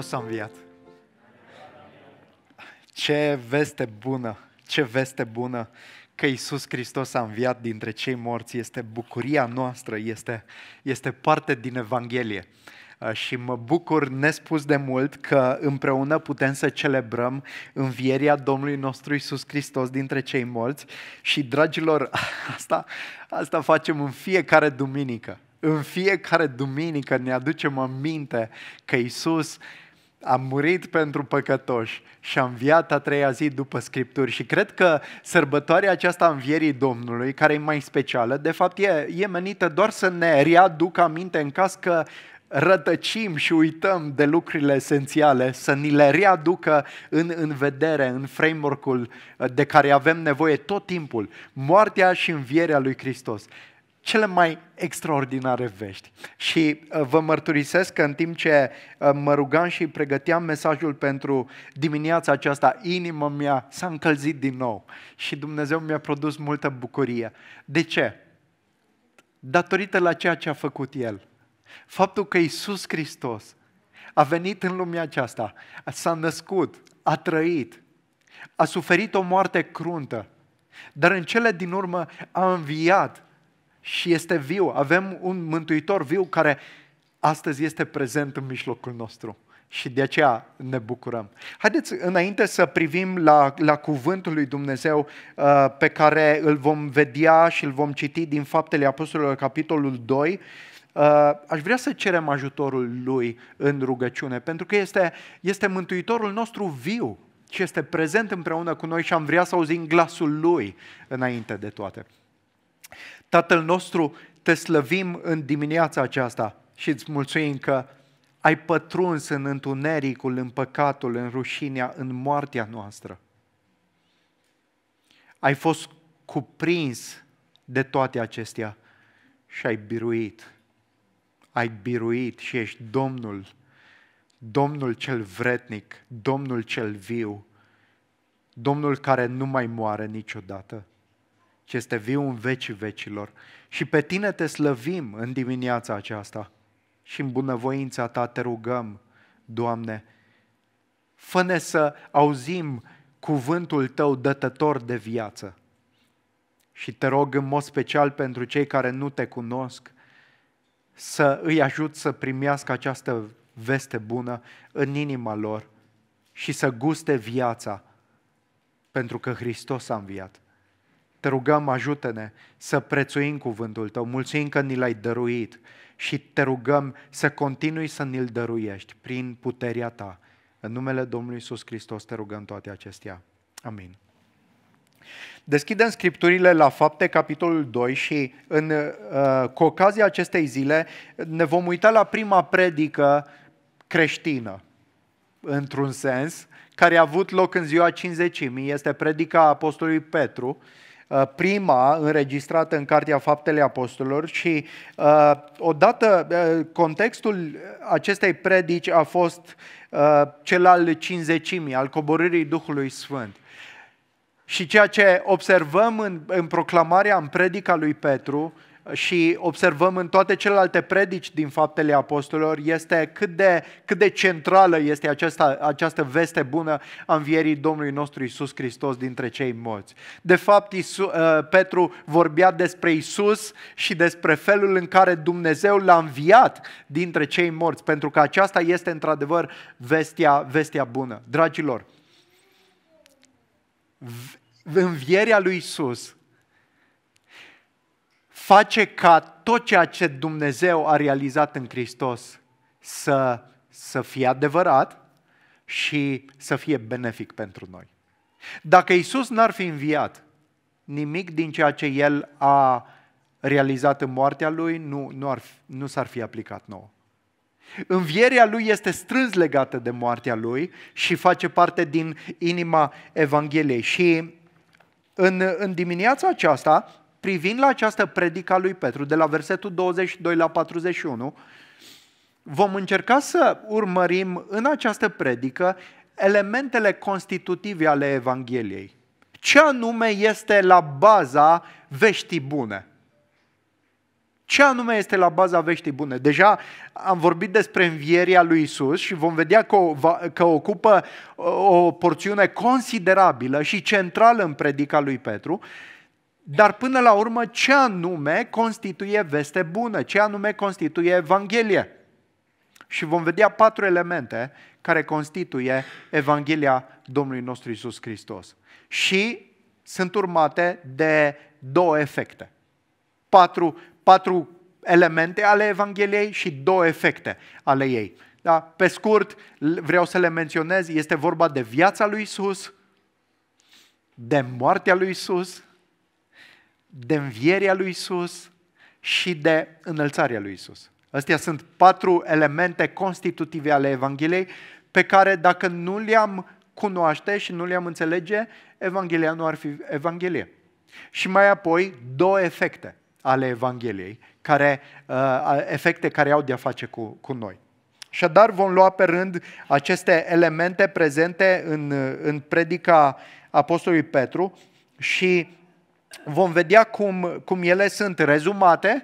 Hristos a înviat. Ce veste bună, ce veste bună că Iisus Hristos a înviat dintre cei morți este bucuria noastră, este, este parte din Evanghelie. Uh, și mă bucur nespus de mult că împreună putem să celebrăm învierea Domnului nostru Iisus Hristos dintre cei morți și, dragilor, asta, asta facem în fiecare duminică. În fiecare duminică ne aducem aminte că Iisus am murit pentru păcătoși și am înviat a treia zi după Scripturi și cred că sărbătoarea aceasta a învierii Domnului, care e mai specială, de fapt e, e menită doar să ne readuc aminte în caz că rătăcim și uităm de lucrurile esențiale, să ni le readucă în, în vedere, în framework-ul uh, de care avem nevoie tot timpul, moartea și învierea lui Hristos cele mai extraordinare vești. Și uh, vă mărturisesc că în timp ce uh, mă rugam și pregăteam mesajul pentru dimineața aceasta, inima mea s-a încălzit din nou și Dumnezeu mi-a produs multă bucurie. De ce? Datorită la ceea ce a făcut El. Faptul că Isus Hristos a venit în lumea aceasta, s-a născut, a trăit, a suferit o moarte cruntă, dar în cele din urmă a înviat și este viu. Avem un mântuitor viu care astăzi este prezent în mijlocul nostru și de aceea ne bucurăm. Haideți înainte să privim la, la cuvântul lui Dumnezeu uh, pe care îl vom vedea și îl vom citi din Faptele Apostolilor, capitolul 2, uh, aș vrea să cerem ajutorul lui în rugăciune, pentru că este, este Mântuitorul nostru viu și este prezent împreună cu noi și am vrea să auzim glasul lui înainte de toate. Tatăl nostru, te slăvim în dimineața aceasta și îți mulțumim că ai pătruns în întunericul, în păcatul, în rușinea, în moartea noastră. Ai fost cuprins de toate acestea și ai biruit. Ai biruit și ești Domnul, Domnul cel vretnic, Domnul cel viu, Domnul care nu mai moare niciodată ce este viu în vecii vecilor. Și pe tine te slăvim în dimineața aceasta și în bunăvoința ta te rugăm, Doamne, fă să auzim cuvântul tău dătător de viață. Și te rog în mod special pentru cei care nu te cunosc să îi ajut să primească această veste bună în inima lor și să guste viața, pentru că Hristos a înviat. Te rugăm, ajută-ne să prețuim cuvântul tău, mulțumim că ni l-ai dăruit și te rugăm să continui să ni-l dăruiești prin puterea ta. În numele Domnului Iisus Hristos te rugăm toate acestea. Amin. Deschidem scripturile la fapte, capitolul 2 și în, uh, cu ocazia acestei zile ne vom uita la prima predică creștină, într-un sens, care a avut loc în ziua 50.000, este predica Apostolului Petru, uh, Uh, prima înregistrată în Cartea Faptele Apostolilor și uh, odată uh, contextul acestei predici a fost uh, cel al cinzecimii, al coborârii Duhului Sfânt. Și ceea ce observăm în, în proclamarea, în predica lui Petru, uh, și observăm în toate celelalte predici din Faptele Apostolilor este cât de, cât de centrală este aceasta, această veste bună a învierii Domnului nostru Isus Hristos dintre cei morți. De fapt, Isu, uh, Petru vorbea despre Isus și despre felul în care Dumnezeu l-a înviat dintre cei morți, pentru că aceasta este într-adevăr vestia, vestia bună. Dragilor, învierea lui Isus face ca tot ceea ce Dumnezeu a realizat în Hristos să, să fie adevărat și să fie benefic pentru noi. Dacă Isus n-ar fi înviat, nimic din ceea ce El a realizat în moartea Lui nu, nu, ar, nu s-ar fi aplicat nouă. Învierea lui este strâns legată de moartea lui și face parte din inima Evangheliei. Și în, în dimineața aceasta privind la această predică a lui Petru, de la versetul 22 la 41, vom încerca să urmărim în această predică elementele constitutive ale Evangheliei. Ce anume este la baza veștii bune? Ce anume este la baza veștii bune? Deja am vorbit despre învierea lui Isus și vom vedea că, o, că ocupă o porțiune considerabilă și centrală în predica lui Petru, dar până la urmă, ce anume constituie veste bună, ce anume constituie Evanghelie? Și vom vedea patru elemente care constituie Evanghelia Domnului nostru Isus Hristos. Și sunt urmate de două efecte. Patru, patru elemente ale Evangheliei și două efecte ale ei. Da? Pe scurt, vreau să le menționez, este vorba de viața lui Isus, de moartea lui Isus de învierea lui Isus și de înălțarea lui Isus. Astea sunt patru elemente constitutive ale Evangheliei pe care dacă nu le-am cunoaște și nu le-am înțelege, Evanghelia nu ar fi Evanghelie. Și mai apoi două efecte ale Evangheliei, care, uh, efecte care au de-a face cu, cu noi. Și dar vom lua pe rând aceste elemente prezente în, în predica Apostolului Petru și vom vedea cum, cum ele sunt rezumate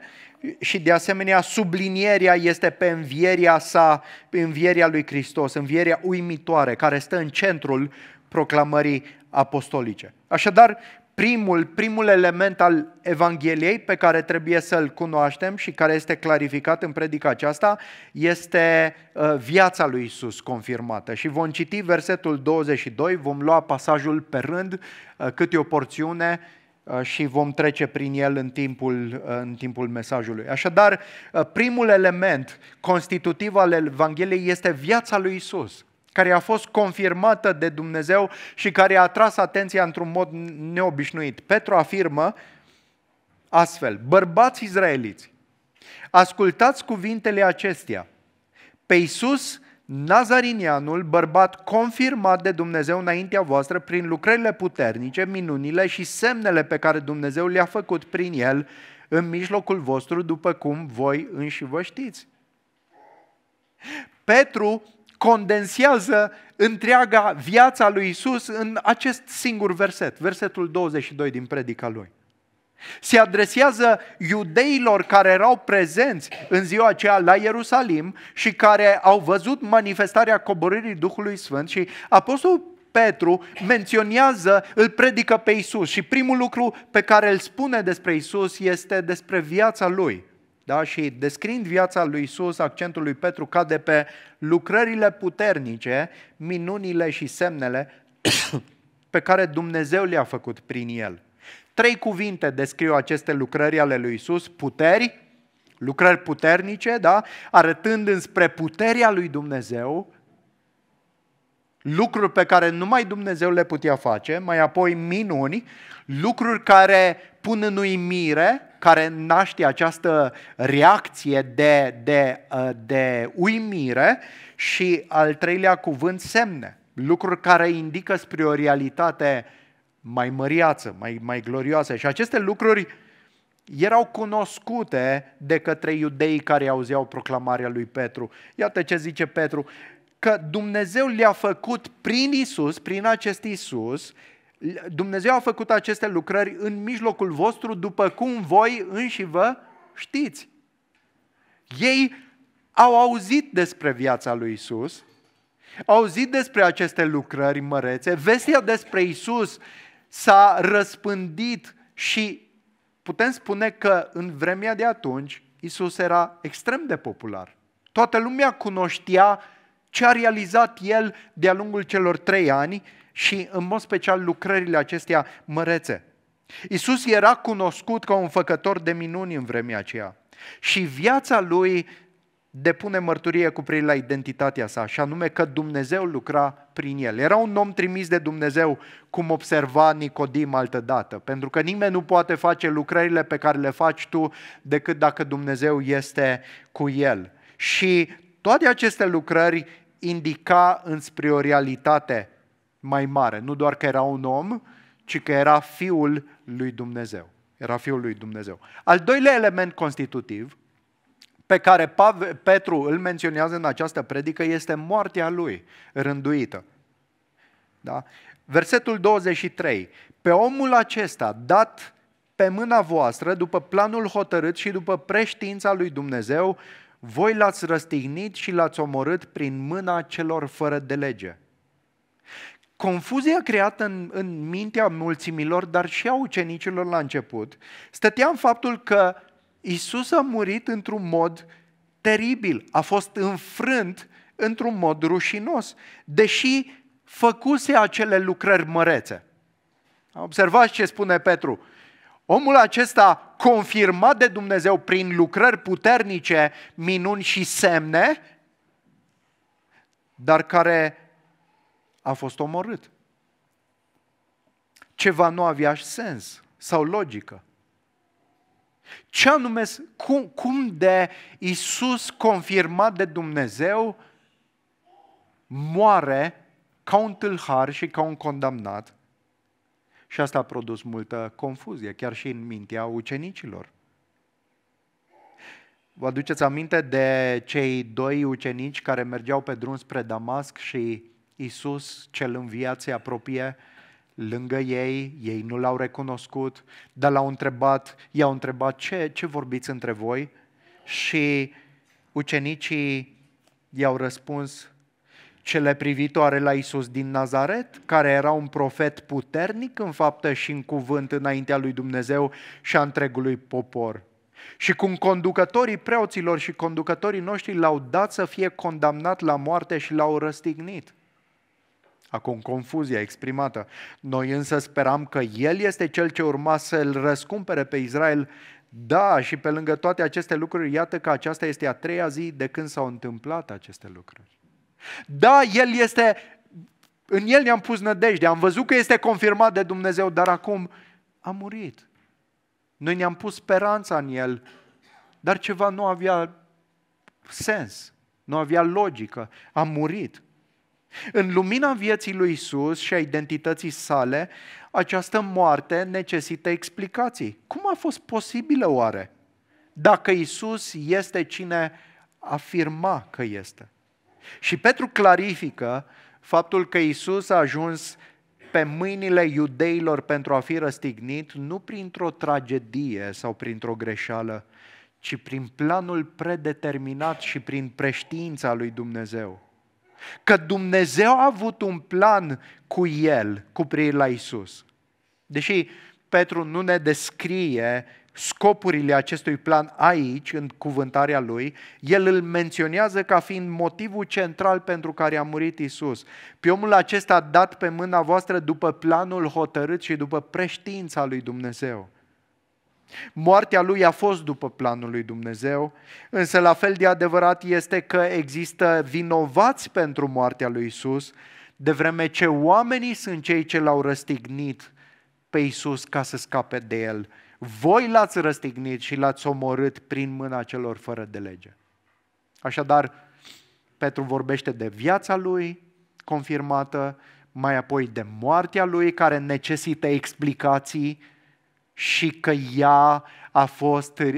și de asemenea sublinierea este pe învierea sa, pe învierea lui Hristos, învierea uimitoare care stă în centrul proclamării apostolice. Așadar, primul, primul element al Evangheliei pe care trebuie să-l cunoaștem și care este clarificat în predica aceasta este uh, viața lui Isus confirmată. Și vom citi versetul 22, vom lua pasajul pe rând, uh, câte o porțiune Uh, și vom trece prin el în timpul, uh, în timpul mesajului. Așadar, uh, primul element constitutiv al Evangheliei este viața lui Isus, care a fost confirmată de Dumnezeu și care a atras atenția într-un mod neobișnuit. Petru afirmă astfel, bărbați izraeliți, ascultați cuvintele acestea, pe Isus Nazarinianul, bărbat confirmat de Dumnezeu înaintea voastră prin lucrările puternice, minunile și semnele pe care Dumnezeu le-a făcut prin el în mijlocul vostru, după cum voi înși vă știți. Petru condensează întreaga viața lui Isus în acest singur verset, versetul 22 din predica lui. Se adresează iudeilor care erau prezenți în ziua aceea la Ierusalim și care au văzut manifestarea coborârii Duhului Sfânt și Apostolul Petru menționează, îl predică pe Isus și primul lucru pe care îl spune despre Isus este despre viața lui. Da? Și descrind viața lui Isus, accentul lui Petru cade pe lucrările puternice, minunile și semnele pe care Dumnezeu le-a făcut prin el. Trei cuvinte descriu aceste lucrări ale lui Isus, puteri, lucrări puternice, da? arătând înspre puterea lui Dumnezeu, lucruri pe care numai Dumnezeu le putea face, mai apoi minuni, lucruri care pun în uimire, care naște această reacție de, de, ă, de uimire și al treilea cuvânt semne, lucruri care indică spre o realitate uh, mai măriață, mai, mai glorioasă. Și aceste lucruri erau cunoscute de către iudeii care auzeau proclamarea lui Petru. Iată ce zice Petru, că Dumnezeu le-a făcut prin Isus, prin acest Isus, Dumnezeu a făcut aceste lucrări în mijlocul vostru după cum voi înși vă știți. Ei au auzit despre viața lui Isus, au auzit despre aceste lucrări mărețe, vestea despre Isus s-a răspândit și putem spune că în vremea de atunci Isus era extrem de popular. Toată lumea cunoștea ce a realizat el de-a lungul celor trei ani și în mod special lucrările acestea mărețe. Isus era cunoscut ca un făcător de minuni în vremea aceea și viața lui depune mărturie cu privire la identitatea sa, și anume că Dumnezeu lucra prin el. Era un om trimis de Dumnezeu, cum observa Nicodim altădată, pentru că nimeni nu poate face lucrările pe care le faci tu decât dacă Dumnezeu este cu el. Și toate aceste lucrări indica înspre o realitate mai mare, nu doar că era un om, ci că era fiul lui Dumnezeu. Era fiul lui Dumnezeu. Al doilea element constitutiv pe care Petru îl menționează în această predică este moartea lui rânduită. Da? Versetul 23. Pe omul acesta dat pe mâna voastră, după planul hotărât și după preștiința lui Dumnezeu, voi l-ați răstignit și l-ați omorât prin mâna celor fără de lege. Confuzia creată în, în mintea mulțimilor, dar și a ucenicilor la început, stătea în faptul că Isus a murit într-un mod teribil, a fost înfrânt într-un mod rușinos, deși făcuse acele lucrări mărețe. Observați ce spune Petru. Omul acesta, confirmat de Dumnezeu prin lucrări puternice, minuni și semne, dar care a fost omorât. Ceva nu avea sens sau logică. Ce anume, cum, cum de Isus confirmat de Dumnezeu moare ca un tâlhar și ca un condamnat? Și asta a produs multă confuzie, chiar și în mintea ucenicilor. Vă aduceți aminte de cei doi ucenici care mergeau pe drum spre Damasc și Isus, cel înviat, se apropie lângă ei, ei nu l-au recunoscut, dar l-au întrebat, i-au întrebat ce, ce vorbiți între voi și ucenicii i-au răspuns cele privitoare la Isus din Nazaret, care era un profet puternic în faptă și în cuvânt înaintea lui Dumnezeu și a întregului popor. Și cum conducătorii preoților și conducătorii noștri l-au dat să fie condamnat la moarte și l-au răstignit. Acum confuzia exprimată. Noi însă speram că El este Cel ce urma să-L răscumpere pe Israel. Da, și pe lângă toate aceste lucruri, iată că aceasta este a treia zi de când s-au întâmplat aceste lucruri. Da, El este, în El ne-am pus nădejde, am văzut că este confirmat de Dumnezeu, dar acum a murit. Noi ne-am pus speranța în El, dar ceva nu avea sens, nu avea logică, a murit. În lumina vieții lui Isus și a identității sale, această moarte necesită explicații. Cum a fost posibilă oare? Dacă Isus este cine afirma că este. Și Petru clarifică faptul că Isus a ajuns pe mâinile iudeilor pentru a fi răstignit nu printr-o tragedie sau printr-o greșeală, ci prin planul predeterminat și prin preștiința lui Dumnezeu că Dumnezeu a avut un plan cu el, cu privire la Isus. Deși Petru nu ne descrie scopurile acestui plan aici, în cuvântarea lui, el îl menționează ca fiind motivul central pentru care a murit Isus. Pe omul acesta dat pe mâna voastră după planul hotărât și după preștiința lui Dumnezeu. Moartea lui a fost după planul lui Dumnezeu, însă la fel de adevărat este că există vinovați pentru moartea lui Isus, de vreme ce oamenii sunt cei ce l-au răstignit pe Isus ca să scape de el. Voi l-ați răstignit și l-ați omorât prin mâna celor fără de lege. Așadar, Petru vorbește de viața lui confirmată, mai apoi de moartea lui care necesită explicații și că ea a fost uh,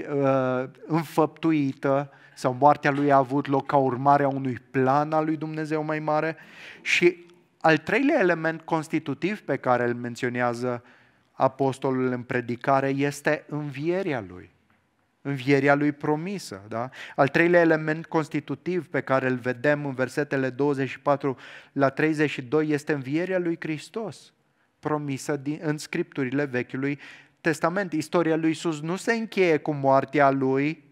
înfăptuită sau moartea lui a avut loc ca urmare a unui plan al lui Dumnezeu mai mare. Și al treilea element constitutiv pe care îl menționează apostolul în predicare este învierea lui. Învierea lui promisă. Da? Al treilea element constitutiv pe care îl vedem în versetele 24 la 32 este învierea lui Hristos, promisă din, în scripturile Vechiului Testament, istoria lui Isus nu se încheie cu moartea lui,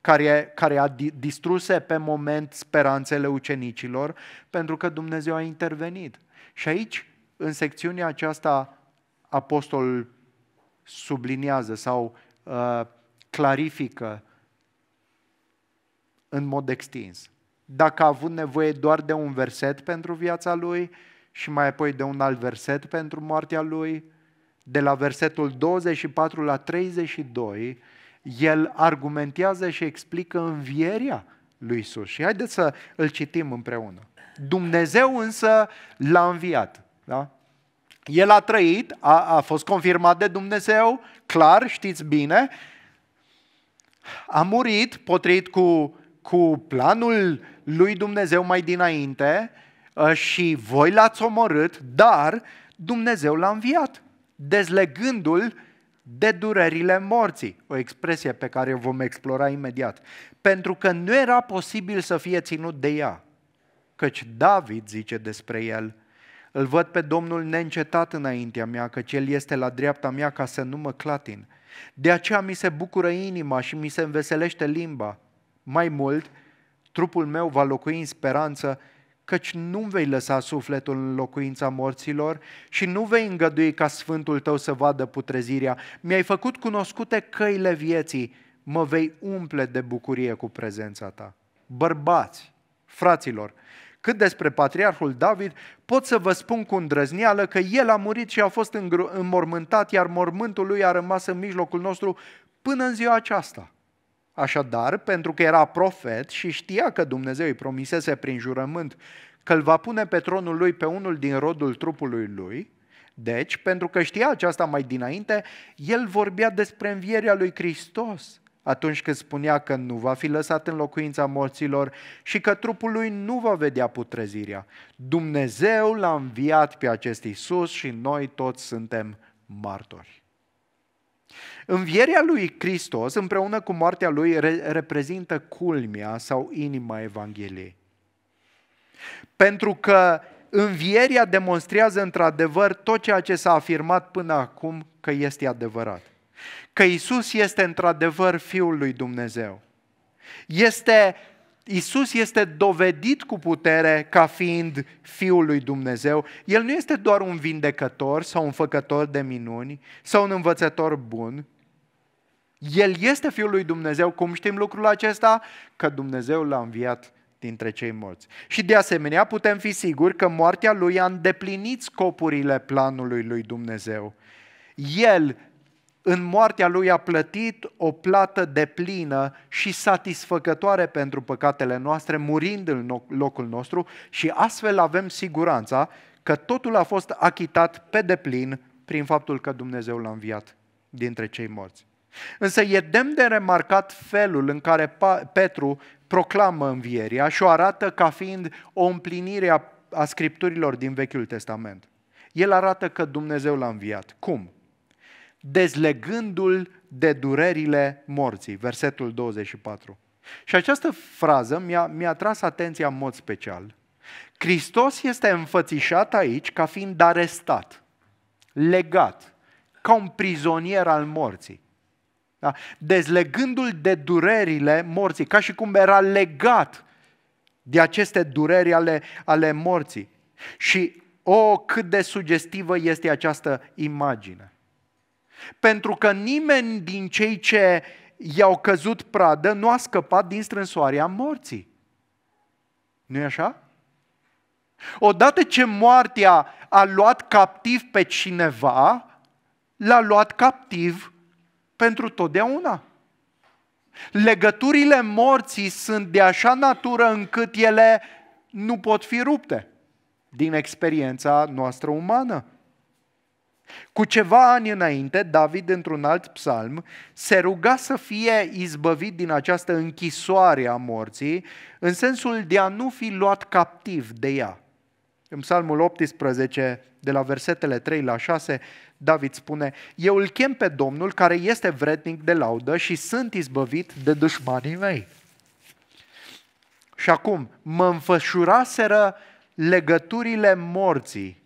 care, care a distruse pe moment speranțele ucenicilor, pentru că Dumnezeu a intervenit. Și aici, în secțiunea aceasta, apostol subliniază sau uh, clarifică în mod extins. Dacă a avut nevoie doar de un verset pentru viața lui și mai apoi de un alt verset pentru moartea lui, de la versetul 24 la 32, el argumentează și explică învieria lui Isus. Și haideți să îl citim împreună. Dumnezeu însă l-a înviat. Da? El a trăit, a, a fost confirmat de Dumnezeu, clar, știți bine. A murit potrivit cu, cu planul lui Dumnezeu mai dinainte ă, și voi l-ați omorât, dar Dumnezeu l-a înviat dezlegându-l de durerile morții, o expresie pe care o vom explora imediat, pentru că nu era posibil să fie ținut de ea, căci David zice despre el, îl văd pe Domnul neîncetat înaintea mea, căci El este la dreapta mea ca să nu mă clatin. De aceea mi se bucură inima și mi se înveselește limba. Mai mult, trupul meu va locui în speranță, căci nu vei lăsa sufletul în locuința morților și nu vei îngădui ca sfântul tău să vadă putrezirea. Mi-ai făcut cunoscute căile vieții, mă vei umple de bucurie cu prezența ta. Bărbați, fraților, cât despre patriarhul David, pot să vă spun cu îndrăzneală că el a murit și a fost înmormântat, iar mormântul lui a rămas în mijlocul nostru până în ziua aceasta. Așadar, pentru că era profet și știa că Dumnezeu îi promisese prin jurământ că îl va pune pe tronul lui pe unul din rodul trupului lui, deci, pentru că știa aceasta mai dinainte, el vorbea despre învierea lui Hristos atunci când spunea că nu va fi lăsat în locuința morților și că trupul lui nu va vedea putrezirea. Dumnezeu l-a înviat pe acest Isus și noi toți suntem martori. Învierea lui Hristos împreună cu moartea lui re- reprezintă culmea sau inima Evangheliei. Pentru că învierea demonstrează într-adevăr tot ceea ce s-a afirmat până acum că este adevărat. Că Isus este într-adevăr Fiul lui Dumnezeu. Este Isus este dovedit cu putere ca fiind Fiul lui Dumnezeu. El nu este doar un vindecător sau un făcător de minuni sau un învățător bun. El este Fiul lui Dumnezeu. Cum știm lucrul acesta? Că Dumnezeu l-a înviat dintre cei morți. Și de asemenea putem fi siguri că moartea lui a îndeplinit scopurile planului lui Dumnezeu. El în moartea lui a plătit o plată de plină și satisfăcătoare pentru păcatele noastre, murind în locul nostru și astfel avem siguranța că totul a fost achitat pe deplin prin faptul că Dumnezeu l-a înviat dintre cei morți. Însă e demn de remarcat felul în care Petru proclamă învierea și o arată ca fiind o împlinire a, a scripturilor din Vechiul Testament. El arată că Dumnezeu l-a înviat. Cum? dezlegându-l de durerile morții. Versetul 24. Și această frază mi-a, mi-a tras atenția în mod special. Hristos este înfățișat aici ca fiind arestat, legat, ca un prizonier al morții. Da? Dezlegându-l de durerile morții, ca și cum era legat de aceste dureri ale, ale morții. Și o, oh, cât de sugestivă este această imagine. Pentru că nimeni din cei ce i-au căzut pradă nu a scăpat din strânsoarea morții. nu e așa? Odată ce moartea a luat captiv pe cineva, l-a luat captiv pentru totdeauna. Legăturile morții sunt de așa natură încât ele nu pot fi rupte din experiența noastră umană. Cu ceva ani înainte, David, într-un alt psalm, se ruga să fie izbăvit din această închisoare a morții, în sensul de a nu fi luat captiv de ea. În psalmul 18, de la versetele 3 la 6, David spune, Eu îl chem pe Domnul care este vrednic de laudă și sunt izbăvit de dușmanii mei. Și acum, mă înfășuraseră legăturile morții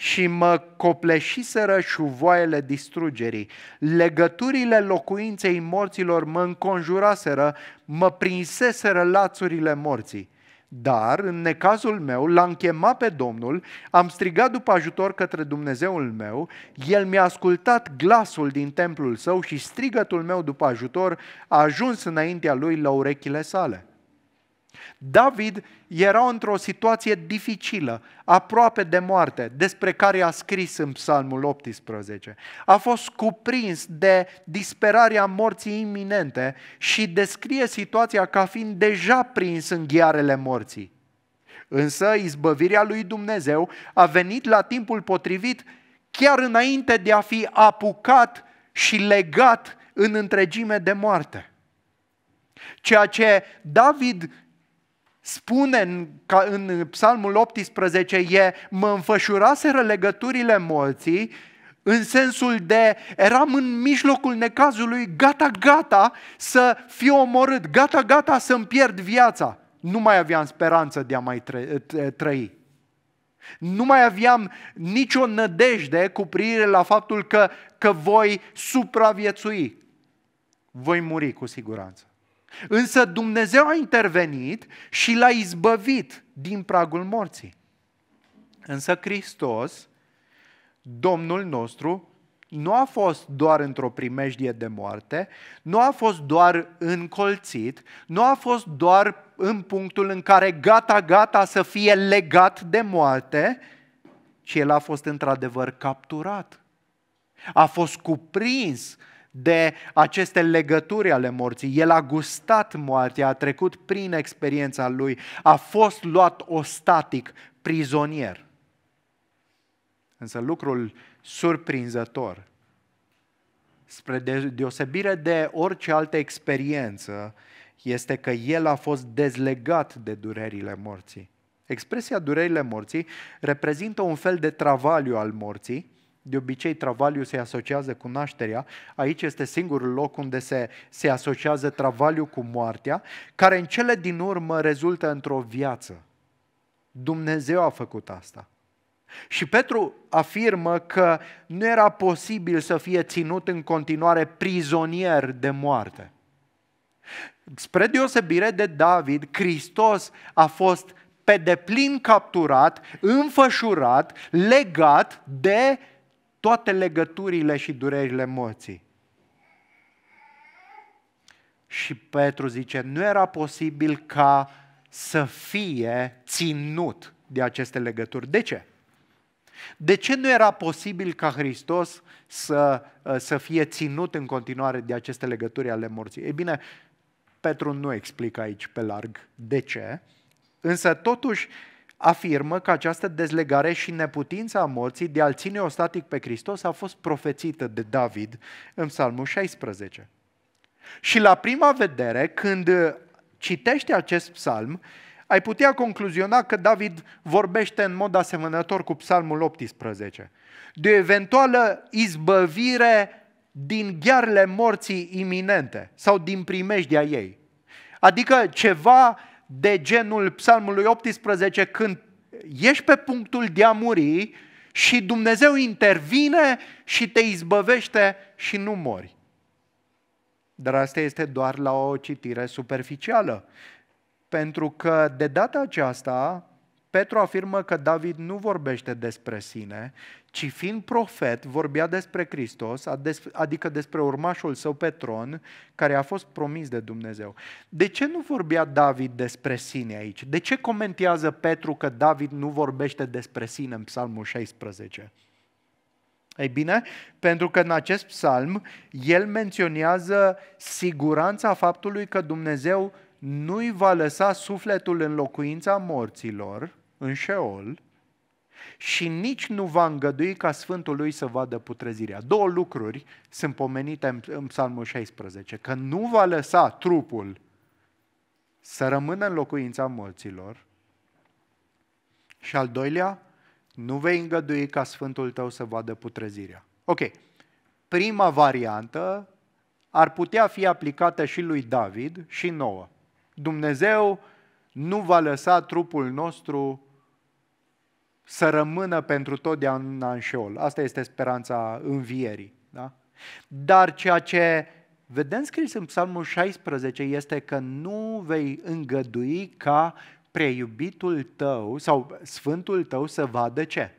și mă copleșiseră șuvoaiele distrugerii. Legăturile locuinței morților mă înconjuraseră, mă prinseseră lațurile morții. Dar, în necazul meu, l-am chemat pe Domnul, am strigat după ajutor către Dumnezeul meu, el mi-a ascultat glasul din templul său și strigătul meu după ajutor a ajuns înaintea lui la urechile sale. David era într-o situație dificilă, aproape de moarte, despre care a scris în Psalmul 18. A fost cuprins de disperarea morții iminente și descrie situația ca fiind deja prins în ghearele morții. Însă izbăvirea lui Dumnezeu a venit la timpul potrivit chiar înainte de a fi apucat și legat în întregime de moarte. Ceea ce David spune în, ca în Psalmul 18 e mă înfășuraseră legăturile morții în sensul de eram în mijlocul necazului, gata, gata să fiu omorât, gata, gata să-mi pierd viața. Nu mai aveam speranță de a mai trăi. Nu mai aveam nicio nădejde cu privire la faptul că, că voi supraviețui. Voi muri cu siguranță. Însă Dumnezeu a intervenit și l-a izbăvit din pragul morții. Însă Hristos, Domnul nostru, nu a fost doar într-o primejdie de moarte, nu a fost doar încolțit, nu a fost doar în punctul în care gata, gata să fie legat de moarte, ci el a fost într-adevăr capturat. A fost cuprins de aceste legături ale morții. El a gustat moartea, a trecut prin experiența lui, a fost luat ostatic, prizonier. Însă lucrul surprinzător, spre deosebire de orice altă experiență, este că el a fost dezlegat de durerile morții. Expresia durerile morții reprezintă un fel de travaliu al morții, de obicei, travaliu se asociază cu nașterea. Aici este singurul loc unde se, se asociază travaliu cu moartea, care în cele din urmă rezultă într-o viață. Dumnezeu a făcut asta. Și Petru afirmă că nu era posibil să fie ținut în continuare prizonier de moarte. Spre deosebire de David, Hristos a fost pe deplin capturat, înfășurat, legat de toate legăturile și durerile morții. Și Petru zice, nu era posibil ca să fie ținut de aceste legături. De ce? De ce nu era posibil ca Hristos să, uh, să fie ținut în continuare de aceste legături ale morții? Ei bine, Petru nu explică aici pe larg de ce, însă totuși afirmă că această dezlegare și neputința a morții de a-L ține ostatic pe Hristos a fost profețită de David în Psalmul 16. Și la prima vedere, când citește acest psalm, ai putea concluziona că David vorbește în mod asemănător cu Psalmul 18, de o eventuală izbăvire din ghearele morții iminente sau din primejdia ei. Adică ceva de genul psalmului 18 când ești pe punctul de a muri și Dumnezeu intervine și te izbăvește și nu mori. Dar asta este doar la o citire superficială. Pentru că de data aceasta Petru afirmă că David nu vorbește despre sine, ci fiind profet vorbea despre Hristos, adică despre urmașul său pe tron, care a fost promis de Dumnezeu. De ce nu vorbea David despre sine aici? De ce comentează Petru că David nu vorbește despre sine în Psalmul 16? Ei bine, pentru că în acest psalm el menționează siguranța faptului că Dumnezeu nu-i va lăsa sufletul în locuința morților, în Sheol, și nici nu va îngădui ca Sfântul lui să vadă putrezirea. Două lucruri sunt pomenite în, Psalmul 16, că nu va lăsa trupul să rămână în locuința morților și al doilea, nu vei îngădui ca Sfântul tău să vadă putrezirea. Ok, prima variantă ar putea fi aplicată și lui David și nouă. Dumnezeu nu va lăsa trupul nostru să rămână pentru totdeauna în șeol. Asta este speranța învierii. Da? Dar ceea ce vedem scris în Psalmul 16 este că nu vei îngădui ca preiubitul tău sau sfântul tău să vadă ce?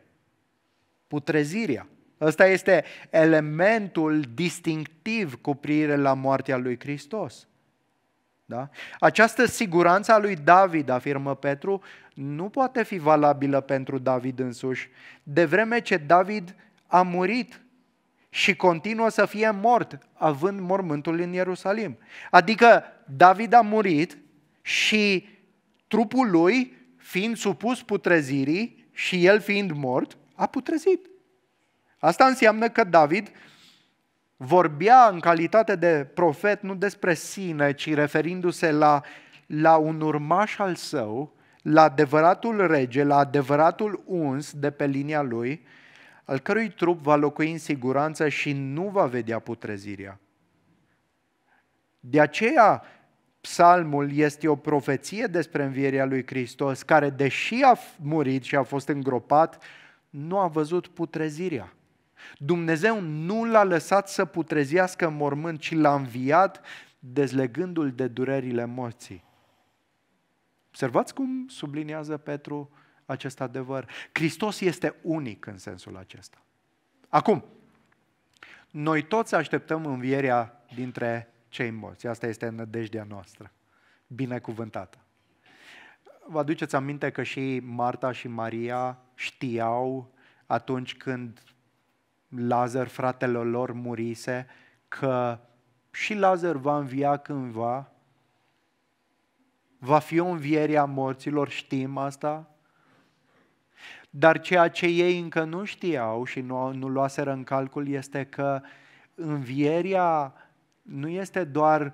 Putrezirea. Ăsta este elementul distinctiv cu privire la moartea lui Hristos. Da? Această siguranță a lui David, afirmă Petru, nu poate fi valabilă pentru David însuși, de vreme ce David a murit și continuă să fie mort, având mormântul în Ierusalim. Adică David a murit și trupul lui, fiind supus putrezirii și el fiind mort, a putrezit. Asta înseamnă că David vorbea în calitate de profet nu despre sine, ci referindu-se la, la un urmaș al său, la adevăratul rege, la adevăratul uns de pe linia lui, al cărui trup va locui în siguranță și nu va vedea putrezirea. De aceea, psalmul este o profeție despre învierea lui Hristos, care, deși a murit și a fost îngropat, nu a văzut putrezirea. Dumnezeu nu l-a lăsat să putrezească în mormânt, ci l-a înviat dezlegându-l de durerile morții. Observați cum subliniază Petru acest adevăr. Hristos este unic în sensul acesta. Acum, noi toți așteptăm învierea dintre cei morți. Asta este nădejdea noastră, binecuvântată. Vă aduceți aminte că și Marta și Maria știau atunci când Lazar, fratele lor, murise, că și Lazar va învia cândva, va fi o înviere a morților, știm asta? Dar ceea ce ei încă nu știau și nu, nu luaseră în calcul este că învieria nu este doar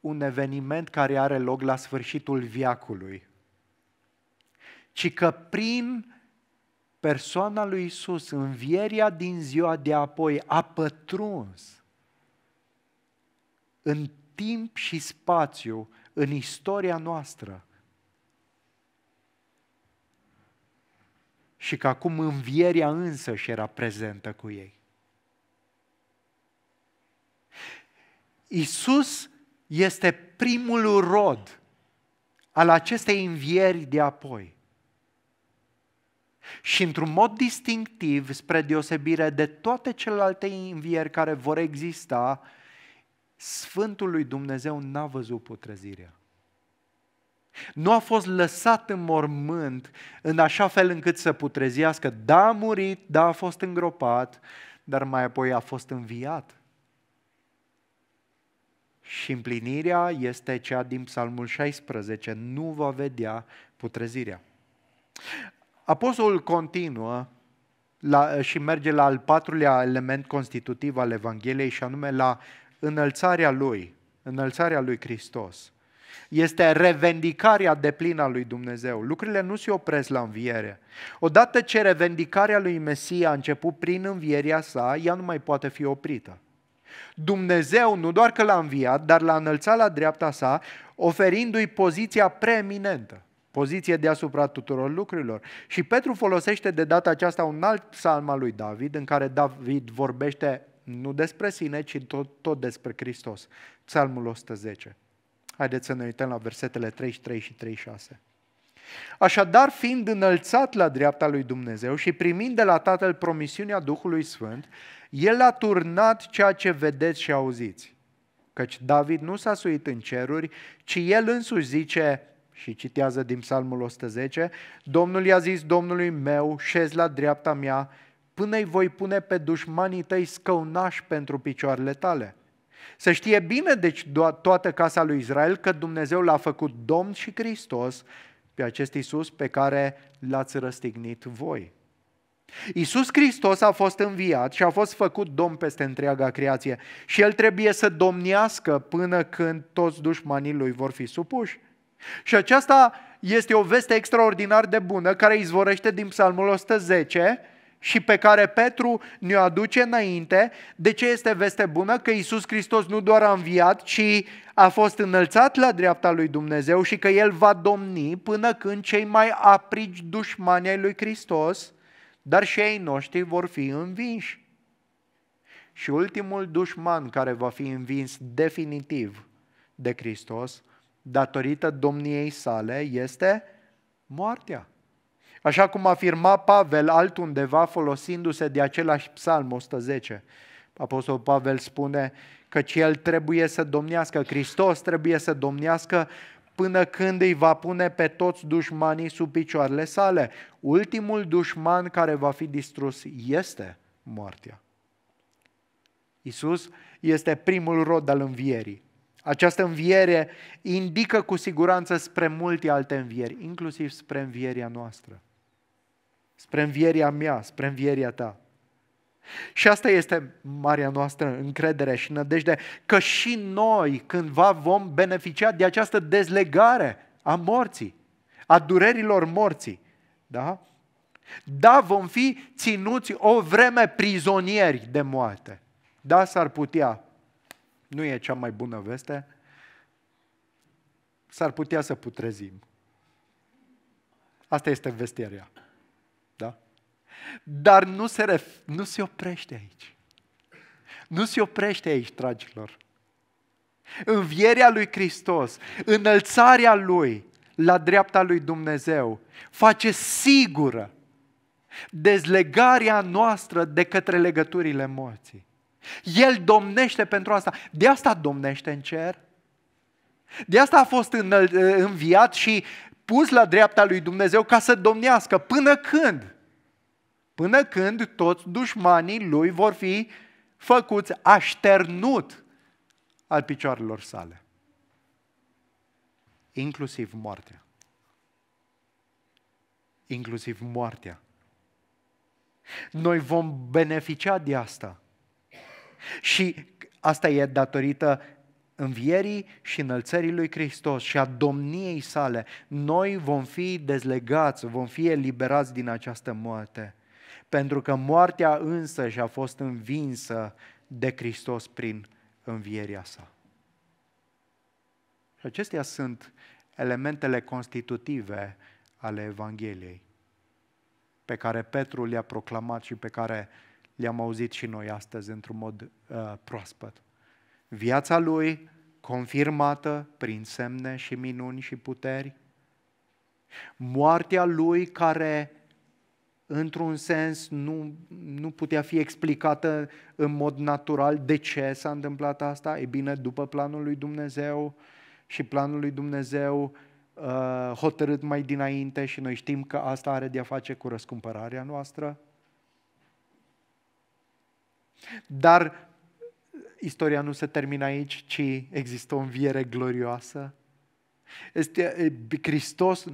un eveniment care are loc la sfârșitul viacului, ci că prin persoana lui Isus, învieria din ziua de apoi, a pătruns în timp și spațiu, în istoria noastră. Și că acum învieria însă și era prezentă cu ei. Isus este primul rod al acestei învieri de apoi și într-un mod distinctiv, spre deosebire de toate celelalte învieri care vor exista, Sfântul lui Dumnezeu n-a văzut putrezirea. Nu a fost lăsat în mormânt în așa fel încât să putrezească. Da, a murit, da, a fost îngropat, dar mai apoi a fost înviat. Și împlinirea este cea din Psalmul 16, nu va vedea putrezirea. Apostolul continuă la, și merge la al patrulea element constitutiv al Evangheliei și anume la înălțarea lui, înălțarea lui Hristos. Este revendicarea deplină a lui Dumnezeu. Lucrurile nu se opresc la înviere. Odată ce revendicarea lui Mesia a început prin învierea sa, ea nu mai poate fi oprită. Dumnezeu nu doar că l-a înviat, dar l-a înălțat la dreapta sa, oferindu-i poziția preeminentă poziție deasupra tuturor lucrurilor. Și Petru folosește de data aceasta un alt psalm al lui David, în care David vorbește nu despre sine, ci tot, tot despre Hristos. Psalmul 110. Haideți să ne uităm la versetele 33 și 36. Așadar, fiind înălțat la dreapta lui Dumnezeu și primind de la Tatăl promisiunea Duhului Sfânt, el a turnat ceea ce vedeți și auziți. Căci David nu s-a suit în ceruri, ci el însuși zice, și citează din Psalmul 110, Domnul i-a zis Domnului meu, șez la dreapta mea, până îi voi pune pe dușmanii tăi scăunași pentru picioarele tale. Să știe bine, deci, toată casa lui Israel că Dumnezeu l-a făcut Domn și Hristos pe acest Isus pe care l-ați răstignit voi. Isus Hristos a fost înviat și a fost făcut domn peste întreaga creație și el trebuie să domnească până când toți dușmanii lui vor fi supuși. Și aceasta este o veste extraordinar de bună care izvorește din Psalmul 110 și pe care Petru ne-o aduce înainte. De ce este veste bună? Că Isus Hristos nu doar a înviat, ci a fost înălțat la dreapta lui Dumnezeu și că El va domni până când cei mai aprigi dușmani ai lui Hristos, dar și ei noștri vor fi învinși. Și ultimul dușman care va fi învins definitiv de Hristos datorită domniei sale este moartea. Așa cum afirma Pavel altundeva folosindu-se de același psalm 110. Apostol Pavel spune că el trebuie să domnească, Hristos trebuie să domnească până când îi va pune pe toți dușmanii sub picioarele sale. Ultimul dușman care va fi distrus este moartea. Isus este primul rod al învierii. Această înviere indică cu siguranță spre multe alte învieri, inclusiv spre învierea noastră, spre învierea mea, spre învierea ta. Și asta este marea noastră încredere și nădejde că și noi cândva vom beneficia de această dezlegare a morții, a durerilor morții. Da? Da, vom fi ținuți o vreme prizonieri de moarte. Da, s-ar putea, nu e cea mai bună veste. S-ar putea să putrezim. Asta este vestirea. Da? Dar nu se, ref, nu se oprește aici. Nu se oprește aici, dragilor. Învierea lui Hristos, înălțarea lui la dreapta lui Dumnezeu, face sigură dezlegarea noastră de către legăturile morții. El domnește pentru asta. De asta domnește în cer. De asta a fost înviat și pus la dreapta lui Dumnezeu ca să domnească. Până când? Până când toți dușmanii lui vor fi făcuți așternut al picioarelor sale. Inclusiv moartea. Inclusiv moartea. Noi vom beneficia de asta și asta e datorită învierii și înălțării lui Hristos și a domniei sale. Noi vom fi dezlegați, vom fi eliberați din această moarte. Pentru că moartea însă și-a fost învinsă de Hristos prin învierea sa. Și acestea sunt elementele constitutive ale Evangheliei pe care Petru le-a proclamat și pe care uh, le-am auzit și noi astăzi într-un mod uh, proaspăt. Viața lui confirmată prin semne și minuni și puteri, moartea lui care într-un sens nu, nu putea fi explicată în mod natural de ce s-a întâmplat asta, e bine, după planul lui Dumnezeu și planul lui Dumnezeu uh, hotărât mai dinainte și noi știm că asta are de-a face cu răscumpărarea noastră, dar istoria nu se termină aici, ci există o înviere glorioasă. Este, Hristos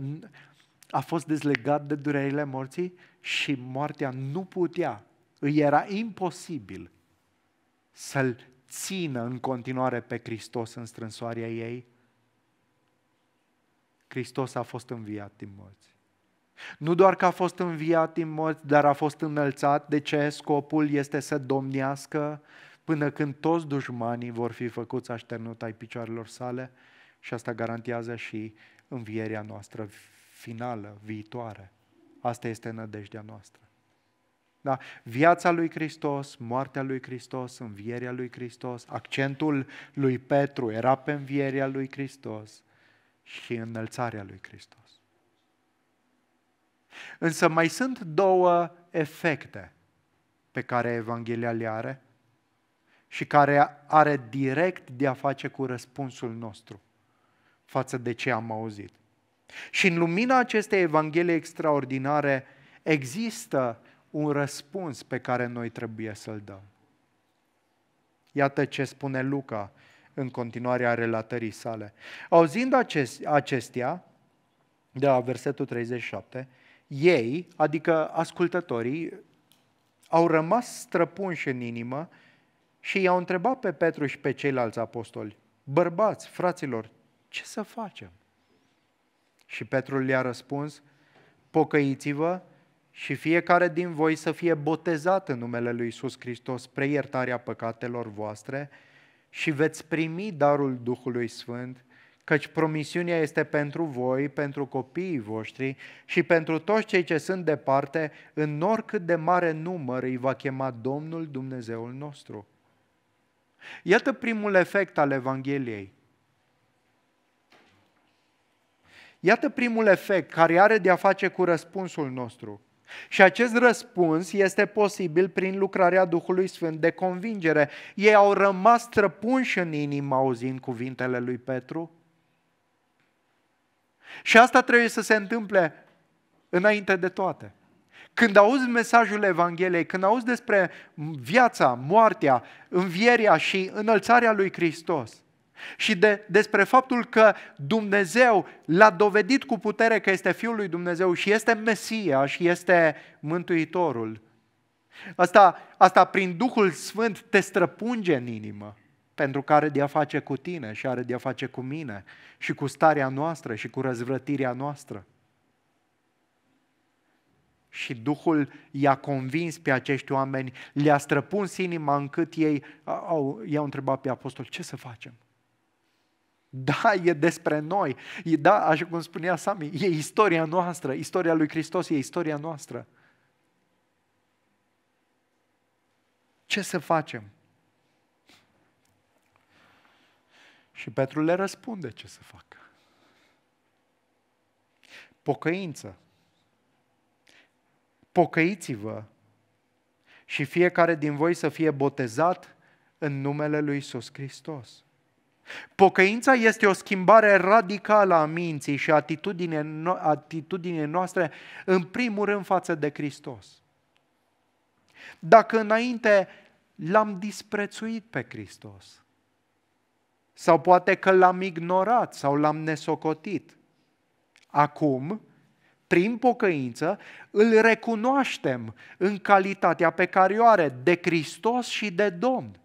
a fost dezlegat de durerile morții și moartea nu putea, îi era imposibil să-l țină în continuare pe Hristos în strânsoarea ei. Hristos a fost înviat din morți. Nu doar că a fost înviat din morți, dar a fost înălțat. De ce? Scopul este să domnească până când toți dușmanii vor fi făcuți așternut ai picioarelor sale și asta garantează și învierea noastră finală, viitoare. Asta este nădejdea noastră. Da? Viața lui Hristos, moartea lui Hristos, învierea lui Hristos, accentul lui Petru era pe învierea lui Hristos și înălțarea lui Hristos. Însă mai sunt două efecte pe care Evanghelia le are și care are direct de a face cu răspunsul nostru față de ce am auzit. Și în lumina acestei Evanghelie extraordinare există un răspuns pe care noi trebuie să-l dăm. Iată ce spune Luca în continuarea relatării sale. Auzind acest, acestea, de la versetul 37, ei, adică ascultătorii, au rămas străpunși în inimă și i-au întrebat pe Petru și pe ceilalți apostoli, bărbați, fraților, ce să facem? Și Petru le-a răspuns, pocăiți-vă și fiecare din voi să fie botezat în numele Lui Iisus Hristos spre iertarea păcatelor voastre și veți primi darul Duhului Sfânt, căci promisiunea este pentru voi, pentru copiii voștri și pentru toți cei ce sunt departe, în oricât de mare număr îi va chema Domnul Dumnezeul nostru. Iată primul efect al Evangheliei. Iată primul efect care are de a face cu răspunsul nostru. Și acest răspuns este posibil prin lucrarea Duhului Sfânt de convingere. Ei au rămas străpunși în inimă auzind cuvintele lui Petru, și asta trebuie să se întâmple înainte de toate. Când auzi mesajul Evangheliei, când auzi despre viața, moartea, învierea și înălțarea lui Hristos și de, despre faptul că Dumnezeu l-a dovedit cu putere că este Fiul lui Dumnezeu și este Mesia și este Mântuitorul, asta, asta prin Duhul Sfânt te străpunge în inimă pentru că are de-a face cu tine și are de-a face cu mine și cu starea noastră și cu răzvrătirea noastră. Și Duhul i-a convins pe acești oameni, le-a străpuns inima încât ei au, i-au întrebat pe apostol, ce să facem? Da, e despre noi. E, da, așa cum spunea Sami, e istoria noastră. Istoria lui Hristos e istoria noastră. Ce să facem? Și Petru le răspunde ce să facă. Pocăință. Pocăiți-vă și fiecare din voi să fie botezat în numele lui Iisus Hristos. Pocăința este o schimbare radicală a minții și atitudinii, atitudine noastre, în primul rând, față de Hristos. Dacă înainte l-am disprețuit pe Hristos, sau poate că l-am ignorat sau l-am nesocotit. Acum, prin pocăință, îl recunoaștem în calitatea pe care o are de Hristos și de Domn.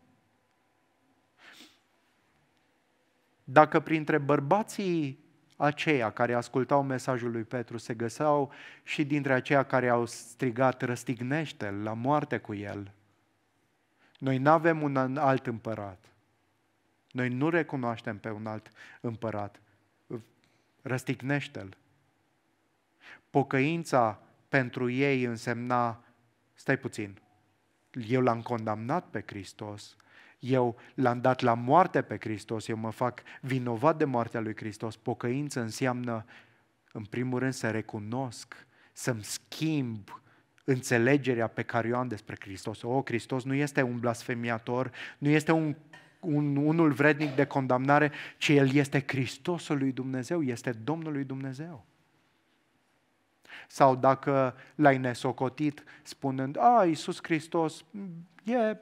Dacă printre bărbații aceia care ascultau mesajul lui Petru se găseau și dintre aceia care au strigat răstignește la moarte cu el. Noi nu avem un alt împărat. Noi nu recunoaștem pe un alt împărat. Răstignește-l. Pocăința pentru ei însemna, stai puțin, eu l-am condamnat pe Hristos, eu l-am dat la moarte pe Hristos, eu mă fac vinovat de moartea lui Hristos. Pocăință înseamnă, în primul rând, să recunosc, să-mi schimb înțelegerea pe care o am despre Hristos. O, Hristos nu este un blasfemiator, nu este un un, unul vrednic de condamnare, ci El este Hristosul lui Dumnezeu, este Domnul lui Dumnezeu. Sau dacă l-ai nesocotit spunând, a, Iisus Hristos e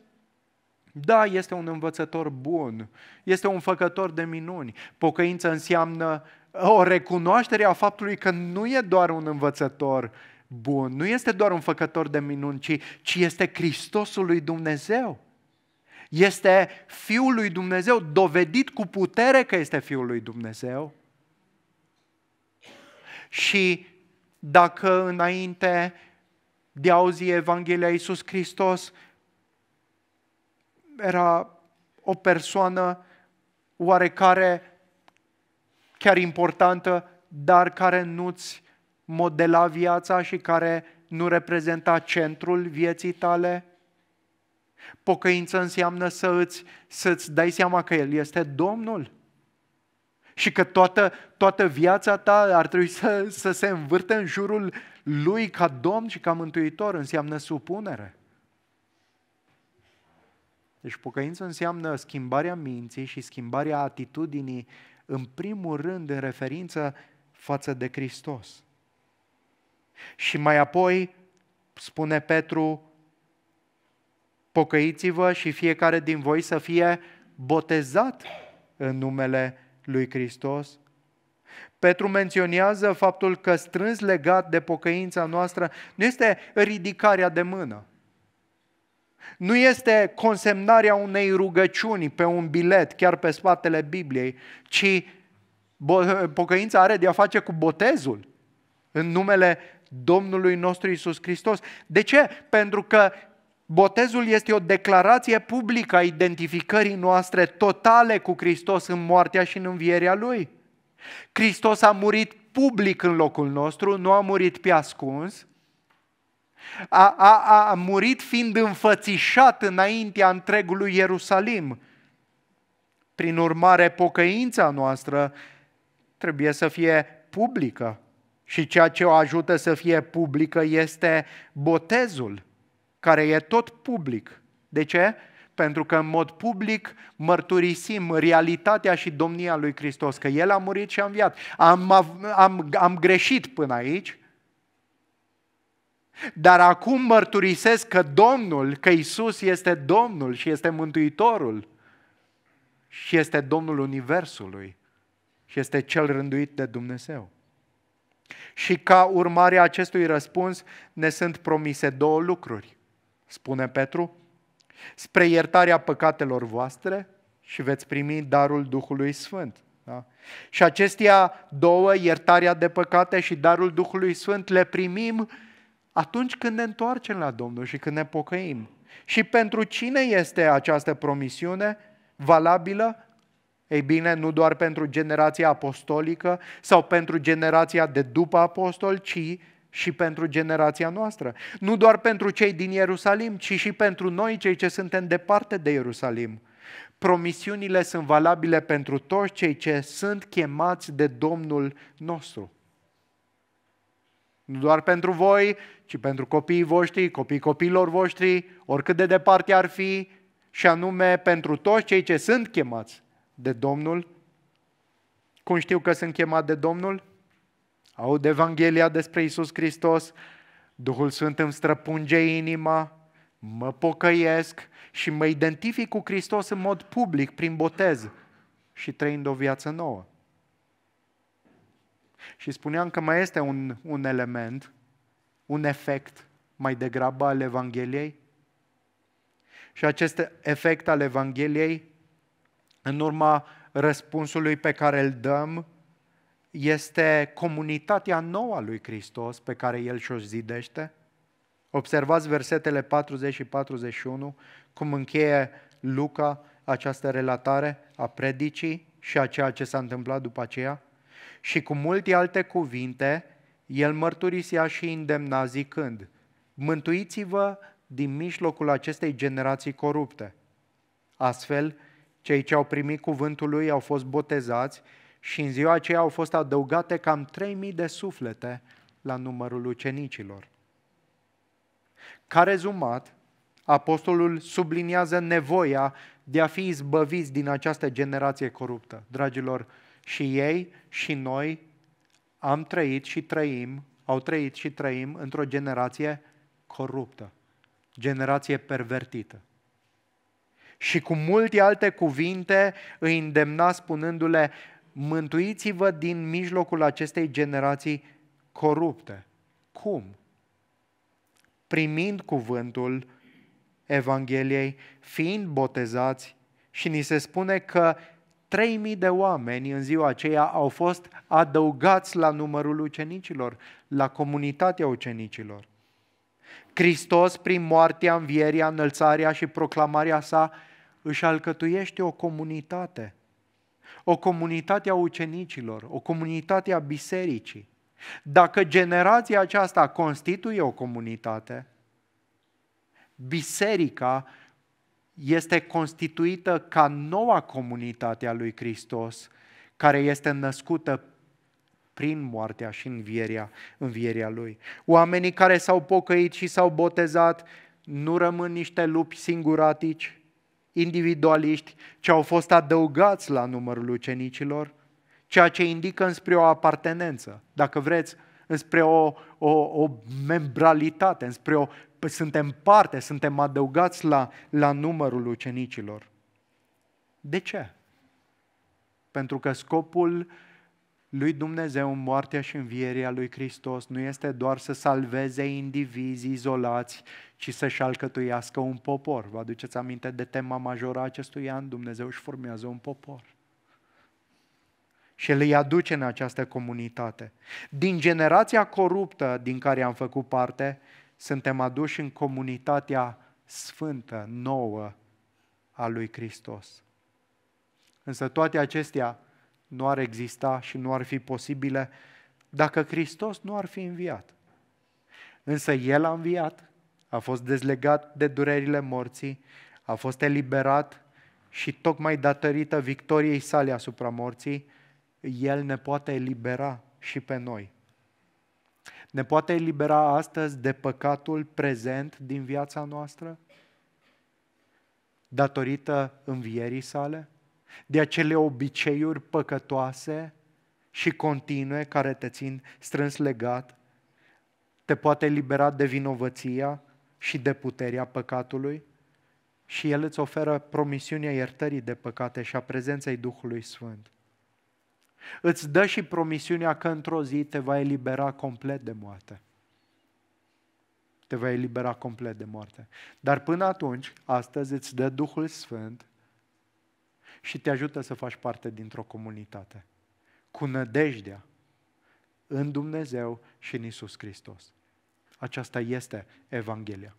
da, este un învățător bun, este un făcător de minuni. Pocăință înseamnă o recunoaștere a faptului că nu e doar un învățător bun, nu este doar un făcător de minuni, ci, ci este Hristosul lui Dumnezeu este Fiul lui Dumnezeu, dovedit cu putere că este Fiul lui Dumnezeu. Și dacă înainte de a auzi Evanghelia Iisus Hristos era o persoană oarecare chiar importantă, dar care nu-ți modela viața și care nu reprezenta centrul vieții tale? Pocăință înseamnă să îți, să-ți dai seama că El este Domnul și că toată, toată viața ta ar trebui să, să se învârte în jurul Lui ca Domn și ca Mântuitor. Înseamnă supunere. Deci pocăință înseamnă schimbarea minții și schimbarea atitudinii, în primul rând, în referință față de Hristos. Și mai apoi, spune Petru, Pocăiți-vă și fiecare din voi să fie botezat în numele lui Hristos. Petru menționează faptul că strâns legat de pocăința noastră nu este ridicarea de mână. Nu este consemnarea unei rugăciuni pe un bilet, chiar pe spatele Bibliei, ci pocăința are de a face cu botezul în numele Domnului nostru Isus Hristos. De ce? Pentru că Botezul este o declarație publică a identificării noastre totale cu Hristos în moartea și în învierea Lui. Hristos a murit public în locul nostru, nu a murit pe ascuns, a, a, a murit fiind înfățișat înaintea întregului Ierusalim. Prin urmare, pocăința noastră trebuie să fie publică și ceea ce o ajută să fie publică este botezul care e tot public. De ce? Pentru că în mod public mărturisim realitatea și domnia lui Hristos, că El a murit și a înviat. Am, am, am greșit până aici, dar acum mărturisesc că Domnul, că Isus este Domnul și este Mântuitorul și este Domnul Universului și este cel rânduit de Dumnezeu. Și ca urmare a acestui răspuns ne sunt promise două lucruri spune Petru, spre iertarea păcatelor voastre și veți primi darul Duhului Sfânt. Da? Și acestea două, iertarea de păcate și darul Duhului Sfânt, le primim atunci când ne întoarcem la Domnul și când ne pocăim. Și pentru cine este această promisiune valabilă? Ei bine, nu doar pentru generația apostolică sau pentru generația de după apostol, ci și pentru generația noastră. Nu doar pentru cei din Ierusalim, ci și pentru noi, cei ce suntem departe de Ierusalim. Promisiunile sunt valabile pentru toți cei ce sunt chemați de Domnul nostru. Nu doar pentru voi, ci pentru copiii voștri, copiii copiilor voștri, oricât de departe ar fi, și anume pentru toți cei ce sunt chemați de Domnul. Cum știu că sunt chemat de Domnul? aud Evanghelia despre Isus Hristos, Duhul Sfânt îmi străpunge inima, mă pocăiesc și mă identific cu Hristos în mod public prin botez și trăind o viață nouă. Și spuneam că mai este un, un element, un efect mai degrabă al Evangheliei. Și acest efect al Evangheliei, în urma răspunsului pe care îl dăm este comunitatea nouă a lui Hristos pe care El și-o zidește. Observați versetele 40 și 41, cum încheie Luca această relatare a predicii și a ceea ce s-a întâmplat după aceea. Și cu multe alte cuvinte, el mărturisea și îndemna zicând, mântuiți-vă din mijlocul acestei generații corupte. Astfel, cei ce au primit cuvântul lui au fost botezați și în ziua aceea au fost adăugate cam 3.000 de suflete la numărul ucenicilor. Ca rezumat, apostolul subliniază nevoia de a fi izbăviți din această generație coruptă. Dragilor, și ei și noi am trăit și trăim, au trăit și trăim într-o generație coruptă, generație pervertită. Și cu multe alte cuvinte îi îndemna spunându-le, mântuiți-vă din mijlocul acestei generații corupte. Cum? Primind cuvântul Evangheliei, fiind botezați și ni se spune că 3000 de oameni în ziua aceea au fost adăugați la numărul ucenicilor, la comunitatea ucenicilor. Hristos, prin moartea, învierea, înălțarea și proclamarea sa, își alcătuiește o comunitate – o comunitate a ucenicilor, o comunitate a bisericii. Dacă generația aceasta constituie o comunitate, biserica este constituită ca noua comunitate a lui Hristos, care este născută prin moartea și învierea, învierea lui. Oamenii care s-au pocăit și s-au botezat nu rămân niște lupi singuratici, individualiști ce au fost adăugați la numărul ucenicilor, ceea ce indică înspre o apartenență, dacă vreți, înspre o, o, o membralitate, înspre o, suntem parte, suntem adăugați la, la numărul ucenicilor. De ce? Pentru că scopul lui Dumnezeu, moartea și învierea lui Hristos nu este doar să salveze indivizi izolați, ci să-și alcătuiască un popor. Vă aduceți aminte de tema majoră a acestui an? Dumnezeu își formează un popor. Și el îi aduce în această comunitate. Din generația coruptă din care am făcut parte, suntem aduși în comunitatea sfântă, nouă, a lui Hristos. Însă toate acestea nu ar exista și nu ar fi posibile dacă Hristos nu ar fi înviat. Însă El a înviat, a fost dezlegat de durerile morții, a fost eliberat și tocmai datorită victoriei sale asupra morții, El ne poate elibera și pe noi. Ne poate elibera astăzi de păcatul prezent din viața noastră? Datorită învierii sale? de acele obiceiuri păcătoase și continue care te țin strâns legat, te poate elibera de vinovăția și de puterea păcatului și El îți oferă promisiunea iertării de păcate și a prezenței Duhului Sfânt. Îți dă și promisiunea că într-o zi te va elibera complet de moarte. Te va elibera complet de moarte. Dar până atunci, astăzi îți dă Duhul Sfânt și te ajută să faci parte dintr-o comunitate. Cu nădejdea în Dumnezeu și în Isus Hristos. Aceasta este Evanghelia.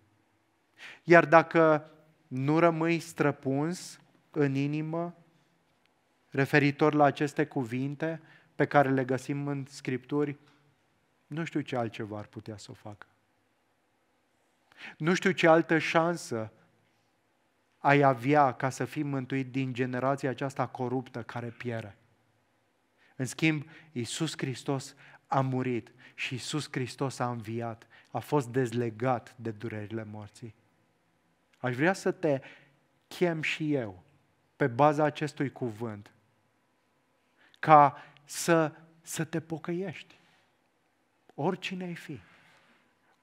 Iar dacă nu rămâi străpuns în inimă referitor la aceste cuvinte pe care le găsim în Scripturi, nu știu ce altceva ar putea să o facă. Nu știu ce altă șansă ai avea ca să fii mântuit din generația aceasta coruptă care piere. În schimb, Iisus Hristos a murit și Iisus Hristos a înviat, a fost dezlegat de durerile morții. Aș vrea să te chem și eu, pe baza acestui cuvânt, ca să, să te pocăiești. Oricine ai fi,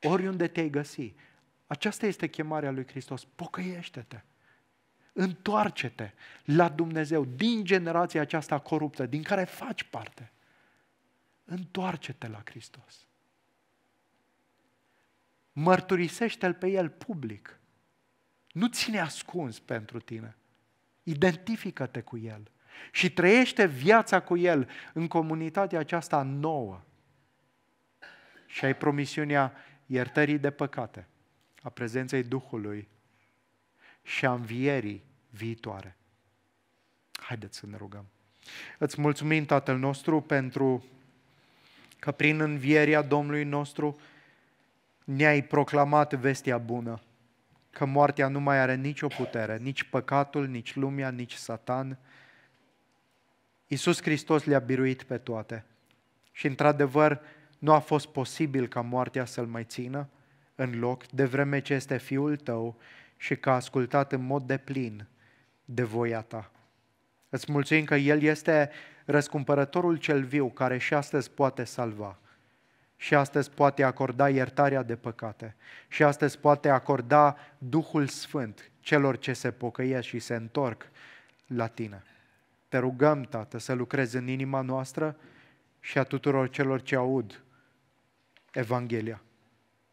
oriunde te-ai găsi, aceasta este chemarea lui Hristos, pocăiește-te. Întoarce-te la Dumnezeu din generația aceasta coruptă, din care faci parte. Întoarce-te la Hristos. Mărturisește-L pe El public. Nu ține ascuns pentru tine. Identifică-te cu El și trăiește viața cu El în comunitatea aceasta nouă. Și ai promisiunea iertării de păcate, a prezenței Duhului și a învierii viitoare. Haideți să ne rugăm. Îți mulțumim, Tatăl nostru, pentru că prin învierea Domnului nostru ne-ai proclamat vestia bună, că moartea nu mai are nicio putere, nici păcatul, nici lumea, nici satan. Iisus Hristos le-a biruit pe toate. Și într-adevăr, nu a fost posibil ca moartea să-l mai țină în loc, de vreme ce este Fiul tău și că a ascultat în mod deplin de voia ta. Îți mulțumim că El este răscumpărătorul cel viu care și astăzi poate salva. Și astăzi poate acorda iertarea de păcate. Și astăzi poate acorda Duhul Sfânt celor ce se pocăiesc și se întorc la tine. Te rugăm, Tată, să lucrezi în inima noastră și a tuturor celor ce aud Evanghelia.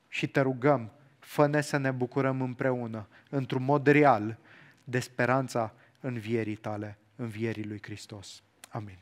Și te rugăm, fă ne să ne bucurăm împreună, într-un mod real, de speranța învierii tale, învierii lui Hristos. Amin.